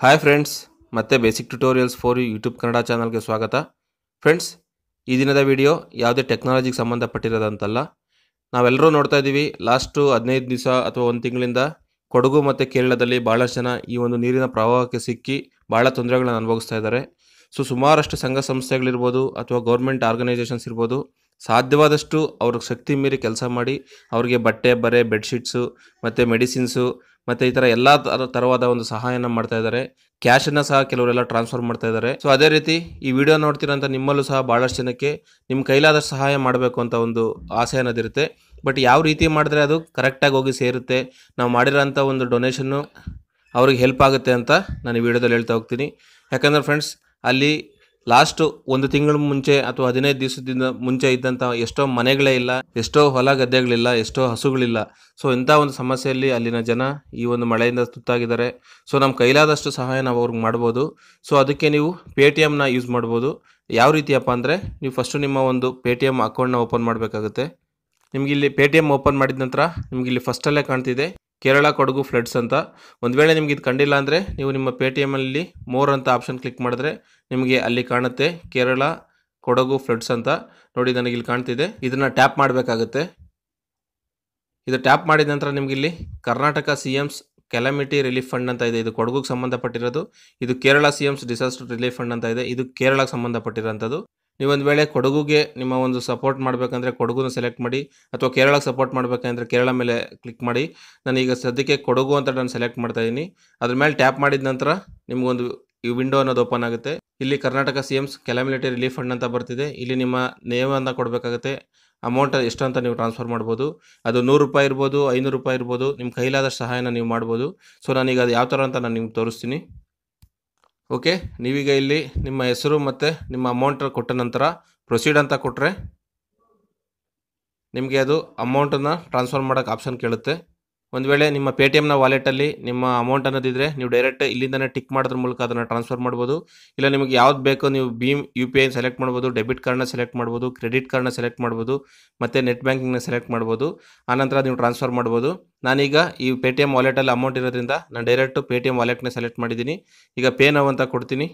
hi friends ಮತ್ತೆ basic tutorials for YouTube Kannada ಚಾನಲ್ಗೆ ಸ್ವಾಗತ ಫ್ರೆಂಡ್ಸ್ ಈ ದಿನದ ವಿಡಿಯೋ ಯಾವುದೇ ಟೆಕ್ನಾಲಜಿಗೆ ಸಂಬಂಧಪಟ್ಟಿರೋದಂತಲ್ಲ ನಾವೆಲ್ಲರೂ ನೋಡ್ತಾ ಇದ್ದೀವಿ ಲಾಸ್ಟು ಹದಿನೈದು ದಿವಸ ಅಥವಾ ಒಂದು ತಿಂಗಳಿಂದ ಕೊಡಗು ಮತ್ತು ಕೇರಳದಲ್ಲಿ ಭಾಳಷ್ಟು ಜನ ಈ ಒಂದು ನೀರಿನ ಪ್ರವಾಹಕ್ಕೆ ಸಿಕ್ಕಿ ಭಾಳ ತೊಂದರೆಗಳನ್ನು ಅನುಭವಿಸ್ತಾ ಇದ್ದಾರೆ ಸೊ ಸುಮಾರಷ್ಟು ಸಂಘ ಸಂಸ್ಥೆಗಳಿರ್ಬೋದು ಅಥವಾ ಗೌರ್ಮೆಂಟ್ ಆರ್ಗನೈಸೇಷನ್ಸ್ ಇರ್ಬೋದು ಸಾಧ್ಯವಾದಷ್ಟು ಅವ್ರಿಗೆ ಶಕ್ತಿ ಮೀರಿ ಕೆಲಸ ಮಾಡಿ ಅವ್ರಿಗೆ ಬಟ್ಟೆ ಬರೆ ಬೆಡ್ಶೀಟ್ಸು ಮತ್ತು ಮೆಡಿಸಿನ್ಸು ಮತ್ತು ಈ ಥರ ಎಲ್ಲ ಥರವಾದ ಒಂದು ಸಹಾಯನ ಮಾಡ್ತಾ ಇದ್ದಾರೆ ಅನ್ನ ಸಹ ಕೆಲವರೆಲ್ಲ ಟ್ರಾನ್ಸ್ಫರ್ ಮಾಡ್ತಾ ಇದ್ದಾರೆ ಸೊ ಅದೇ ರೀತಿ ಈ ವಿಡಿಯೋ ನೋಡ್ತಿರೋಂಥ ನಿಮ್ಮಲ್ಲೂ ಸಹ ಭಾಳಷ್ಟು ಜನಕ್ಕೆ ನಿಮ್ಮ ಕೈಲಾದಷ್ಟು ಸಹಾಯ ಮಾಡಬೇಕು ಅಂತ ಒಂದು ಆಸೆ ಅನ್ನೋದಿರುತ್ತೆ ಬಟ್ ಯಾವ ರೀತಿ ಮಾಡಿದ್ರೆ ಅದು ಕರೆಕ್ಟಾಗಿ ಹೋಗಿ ಸೇರುತ್ತೆ ನಾವು ಮಾಡಿರೋಂಥ ಒಂದು ಡೊನೇಷನ್ನು ಅವ್ರಿಗೆ ಹೆಲ್ಪ್ ಆಗುತ್ತೆ ಅಂತ ನಾನು ಈ ವಿಡಿಯೋದಲ್ಲಿ ಹೇಳ್ತಾ ಹೋಗ್ತೀನಿ ಯಾಕಂದರೆ ಫ್ರೆಂಡ್ಸ್ ಅಲ್ಲಿ ಲಾಸ್ಟ್ ಒಂದು ತಿಂಗಳ ಮುಂಚೆ ಅಥವಾ ಹದಿನೈದು ದಿವಸದಿಂದ ಮುಂಚೆ ಇದ್ದಂಥ ಎಷ್ಟೋ ಮನೆಗಳೇ ಇಲ್ಲ ಎಷ್ಟೋ ಹೊಲ ಗದ್ದೆಗಳಿಲ್ಲ ಎಷ್ಟೋ ಹಸುಗಳಿಲ್ಲ ಸೊ ಇಂಥ ಒಂದು ಸಮಸ್ಯೆಯಲ್ಲಿ ಅಲ್ಲಿನ ಜನ ಈ ಒಂದು ಮಳೆಯಿಂದ ತುತ್ತಾಗಿದ್ದಾರೆ ಸೊ ನಮ್ಮ ಕೈಲಾದಷ್ಟು ಸಹಾಯ ನಾವು ಅವ್ರಿಗೆ ಮಾಡ್ಬೋದು ಸೊ ಅದಕ್ಕೆ ನೀವು ಪೇ ಟಿ ಎಮ್ನ ಯೂಸ್ ಮಾಡ್ಬೋದು ಯಾವ ರೀತಿಯಪ್ಪ ಅಂದರೆ ನೀವು ಫಸ್ಟು ನಿಮ್ಮ ಒಂದು ಪೇ ಟಿ ಎಮ್ ಅಕೌಂಟ್ನ ಓಪನ್ ಮಾಡಬೇಕಾಗುತ್ತೆ ನಿಮಗಿಲ್ಲಿ ಪೇ ಟಿ ಎಮ್ ಓಪನ್ ಮಾಡಿದ ನಂತರ ನಿಮಗೆ ಇಲ್ಲಿ ಫಸ್ಟಲ್ಲೇ ಕಾಣ್ತಿದೆ ಕೇರಳ ಕೊಡಗು ಫ್ಲಡ್ಸ್ ಅಂತ ಒಂದು ವೇಳೆ ನಿಮಗೆ ಇದು ಕಂಡಿಲ್ಲ ಅಂದರೆ ನೀವು ನಿಮ್ಮ ಪೇ ಟಿ ಎಮ್ಮಲ್ಲಿ ಮೋರ್ ಅಂತ ಆಪ್ಷನ್ ಕ್ಲಿಕ್ ಮಾಡಿದ್ರೆ ನಿಮಗೆ ಅಲ್ಲಿ ಕಾಣುತ್ತೆ ಕೇರಳ ಕೊಡಗು ಫ್ಲಡ್ಸ್ ಅಂತ ನೋಡಿ ನನಗೆ ಇಲ್ಲಿ ಕಾಣ್ತಿದೆ ಇದನ್ನು ಟ್ಯಾಪ್ ಮಾಡಬೇಕಾಗುತ್ತೆ ಇದು ಟ್ಯಾಪ್ ಮಾಡಿದ ನಂತರ ನಿಮ್ಗೆ ಇಲ್ಲಿ Karnataka C M's calamity relief fund ಅಂತ ಇದೆ ಇದು ಕೊಡಗುಗೆ ಸಂಬಂಧಪಟ್ಟಿರೋದು ಇದು Kerala C M's disaster relief fund ಅಂತ ಇದೆ ಇದು ಕೇರಳಕ್ಕೆ ಸಂಬಂಧಪಟ್ಟಿರೋಂಥದ್ದು ನೀವೊಂದು ವೇಳೆ ಕೊಡಗುಗೆ ನಿಮ್ಮ ಒಂದು ಸಪೋರ್ಟ್ ಮಾಡಬೇಕಂದ್ರೆ ಕೊಡಗುನ ಸೆಲೆಕ್ಟ್ ಮಾಡಿ ಅಥವಾ ಕೇರಳಕ್ಕೆ ಸಪೋರ್ಟ್ ಮಾಡಬೇಕಂದ್ರೆ ಕೇರಳ ಮೇಲೆ ಕ್ಲಿಕ್ ಮಾಡಿ ನಾನೀಗ ಸದ್ಯಕ್ಕೆ ಕೊಡಗು ಅಂತ ನಾನು ಸೆಲೆಕ್ಟ್ ಮಾಡ್ತಾ ಇದ್ದೀನಿ ಅದ್ರ ಮೇಲೆ ಟ್ಯಾಪ್ ಮಾಡಿದ ನಂತರ ನಿಮಗೊಂದು ಈ ವಿಂಡೋ ಅನ್ನೋದು ಓಪನ್ ಆಗುತ್ತೆ ಇಲ್ಲಿ Karnataka C M's calamity relief fund ಅಂತ ಬರ್ತಿದೆ ಇಲ್ಲಿ ನಿಮ್ಮ ನೇಮನ್ನು ಕೊಡಬೇಕಾಗುತ್ತೆ ಅಮೌಂಟ್ ಎಷ್ಟು ಅಂತ ನೀವು ಟ್ರಾನ್ಸ್ಫರ್ ಮಾಡ್ಬೋದು ಅದು ನೂರು ರೂಪಾಯಿ ಇರ್ಬೋದು ಐನೂರು ರೂಪಾಯಿ ಇರ್ಬೋದು ನಿಮ್ಮ ಕೈಲಾದ ಸಹಾಯನ ನೀವು ಮಾಡ್ಬೋದು ಸೊ ನಾನೀಗ ಅದು ಯಾವ ಥರ ಅಂತ ನಾನು ನಿಮ್ಗೆ ತೋರಿಸ್ತೀನಿ ಓಕೆ ನೀವೀಗ ಇಲ್ಲಿ ನಿಮ್ಮ ಹೆಸರು ಮತ್ತು ನಿಮ್ಮ ಅಮೌಂಟ್ ಕೊಟ್ಟ ನಂತರ ಪ್ರೊಸೀಡ್ ಅಂತ ಕೊಟ್ಟರೆ ನಿಮಗೆ ಅದು ಅಮೌಂಟನ್ನು ಟ್ರಾನ್ಸ್ಫರ್ ಮಾಡೋಕ್ಕೆ ಆಪ್ಷನ್ ಕೇಳುತ್ತೆ ಒಂದು ವೇಳೆ ನಿಮ್ಮ ಪೇ ಟಿ ಎಮ್ನ ವಾಲೆಟಲ್ಲಿ ನಿಮ್ಮ ಅಮೌಂಟ್ ಅನ್ನೋದಿದ್ರೆ ನೀವು ಡೈರೆಕ್ಟ್ ಇಲ್ಲಿಂದನೇ ಟಿಕ್ ಮಾಡೋದ್ರ ಮೂಲಕ ಅದನ್ನು ಟ್ರಾನ್ಸ್ಫರ್ ಮಾಡ್ಬೋದು ಇಲ್ಲ ನಿಮಗೆ ಯಾವ್ದು ಬೇಕೋ ನೀವು Bhim U P I select ಮಾಡ್ಬೋದು ಡೆಬಿಟ್ ಕಾರ್ಡ್ನ ಸೆಲೆಕ್ಟ್ ಮಾಡ್ಬೋದು ಕ್ರೆಡಿಟ್ ಕಾರ್ಡ್ನ ಸೆಲೆಕ್ಟ್ ಮಾಡ್ಬೋದು ಮತ್ತು ನೆಟ್ ಬ್ಯಾಂಕಿಂಗ್ನ ಸೆಲೆಕ್ಟ್ ಮಾಡ್ಬೋದು ಆನಂತರ ನೀವು ಟ್ರಾನ್ಸ್ಫರ್ ಮಾಡ್ಬೋದು ನಾನೀಗ ಈ ಪೇ ಟಿ ಎಮ್ ವಾಲೆಟಲ್ಲಿ ಅಮೌಂಟ್ ಇರೋದ್ರಿಂದ ನಾನು ಡೈರೆಕ್ಟು ಪೇ ಟಿ ಎಮ್ ವಾಲೆಟ್ನ ಸೆಲೆಕ್ಟ್ ಮಾಡಿದ್ದೀನಿ ಈಗ ಪೇ ನಾವು ಅಂತ ಕೊಡ್ತೀನಿ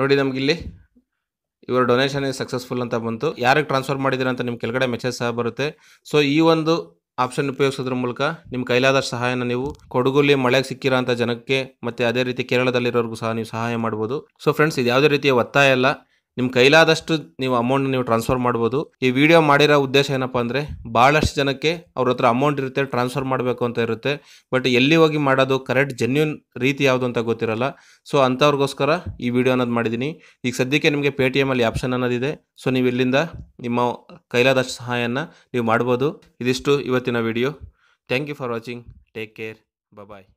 ನೋಡಿ ನಮಗಿಲ್ಲಿ ಇವರ ಡೊನೇಷನ್ ಇಸ್ ಸಕ್ಸಸ್ಫುಲ್ ಅಂತ ಬಂತು ಯಾರಿಗೆ ಟ್ರಾನ್ಸ್ಫರ್ ಮಾಡಿದ್ದೀರಾ ಅಂತ ನಿಮ್ಮ ಕೆಳಗಡೆ ಮೆಸೇಜ್ ಸಹ ಬರುತ್ತೆ ಸೊ ಈ ಒಂದು ಆಪ್ಷನ್ ಉಪಯೋಗಿಸೋದ್ರ ಮೂಲಕ ನಿಮ್ಮ ಕೈಲಾದ ಸಹಾಯನ ನೀವು ಕೊಡಗುಲಿ ಮಳೆಗೆ ಸಿಕ್ಕಿರೋ ಅಂತ ಜನಕ್ಕೆ ಮತ್ತೆ ಅದೇ ರೀತಿ ಕೇರಳದಲ್ಲಿರೋರ್ಗೂ ಸಹ ನೀವು ಸಹಾಯ ಮಾಡ್ಬೋದು ಸೊ ಫ್ರೆಂಡ್ಸ್ ಇದು ಯಾವುದೇ ರೀತಿಯ ಒತ್ತಾಯ ಇಲ್ಲ ನಿಮ್ಮ ಕೈಲಾದಷ್ಟು ನೀವು ಅಮೌಂಟ್ ನೀವು ಟ್ರಾನ್ಸ್ಫರ್ ಮಾಡ್ಬೋದು ಈ ವಿಡಿಯೋ ಮಾಡಿರೋ ಉದ್ದೇಶ ಏನಪ್ಪ ಅಂದರೆ ಭಾಳಷ್ಟು ಜನಕ್ಕೆ ಅವ್ರ ಹತ್ರ ಅಮೌಂಟ್ ಇರುತ್ತೆ ಟ್ರಾನ್ಸ್ಫರ್ ಮಾಡಬೇಕು ಅಂತ ಇರುತ್ತೆ ಬಟ್ ಎಲ್ಲಿ ಹೋಗಿ ಮಾಡೋದು ಕರೆಕ್ಟ್ ಜೆನ್ಯೂನ್ ರೀತಿ ಯಾವುದು ಅಂತ ಗೊತ್ತಿರಲ್ಲ ಸೊ ಅಂಥವ್ರಿಗೋಸ್ಕರ ಈ ವಿಡಿಯೋ ಅನ್ನೋದು ಮಾಡಿದ್ದೀನಿ ಈಗ ಸದ್ಯಕ್ಕೆ ನಿಮಗೆ ಪೇ ಟಿ ಎಮಲ್ಲಿ ಆಪ್ಷನ್ ಅನ್ನೋದಿದೆ ಸೊ ನೀವು ಇಲ್ಲಿಂದ ನಿಮ್ಮ ಕೈಲಾದಷ್ಟು ಸಹಾಯನ ನೀವು ಮಾಡ್ಬೋದು ಇದಿಷ್ಟು ಇವತ್ತಿನ video thank you for watching take care bye